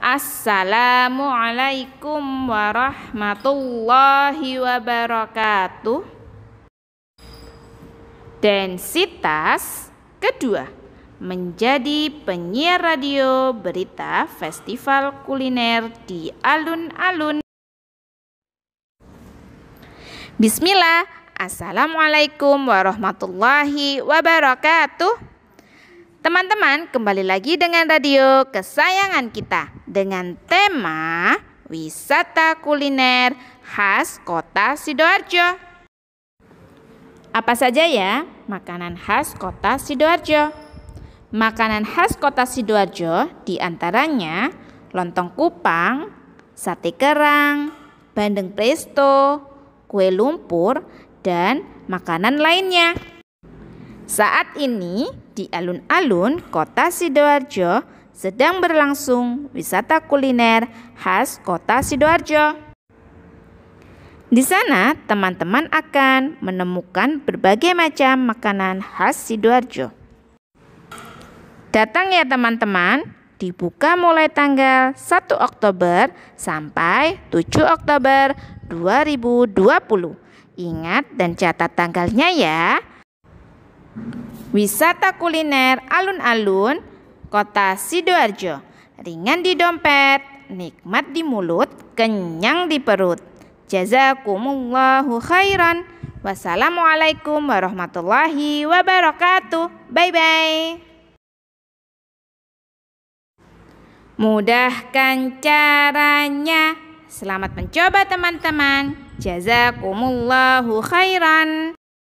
Assalamualaikum warahmatullahi wabarakatuh. Densitas kedua menjadi penyiar radio berita festival kuliner di alun-alun. Bismillah, Assalamualaikum warahmatullahi wabarakatuh. Teman-teman, kembali lagi dengan radio kesayangan kita dengan tema wisata kuliner khas kota Sidoarjo. Apa saja ya makanan khas kota Sidoarjo? Makanan khas kota Sidoarjo diantaranya lontong kupang, sate kerang, bandeng presto, kue lumpur, dan makanan lainnya. Saat ini di alun-alun kota Sidoarjo sedang berlangsung wisata kuliner khas kota Sidoarjo. Di sana, teman-teman akan menemukan berbagai macam makanan khas Sidoarjo. Datang ya teman-teman, dibuka mulai tanggal 1 Oktober sampai 7 Oktober 2020. Ingat dan catat tanggalnya ya. Wisata kuliner alun-alun kota Sidoarjo. Ringan di dompet, nikmat di mulut, kenyang di perut. Jazakumullahu khairan. Wassalamualaikum warahmatullahi wabarakatuh. Bye-bye. Mudahkan caranya. Selamat mencoba teman-teman. Jazakumullahu khairan.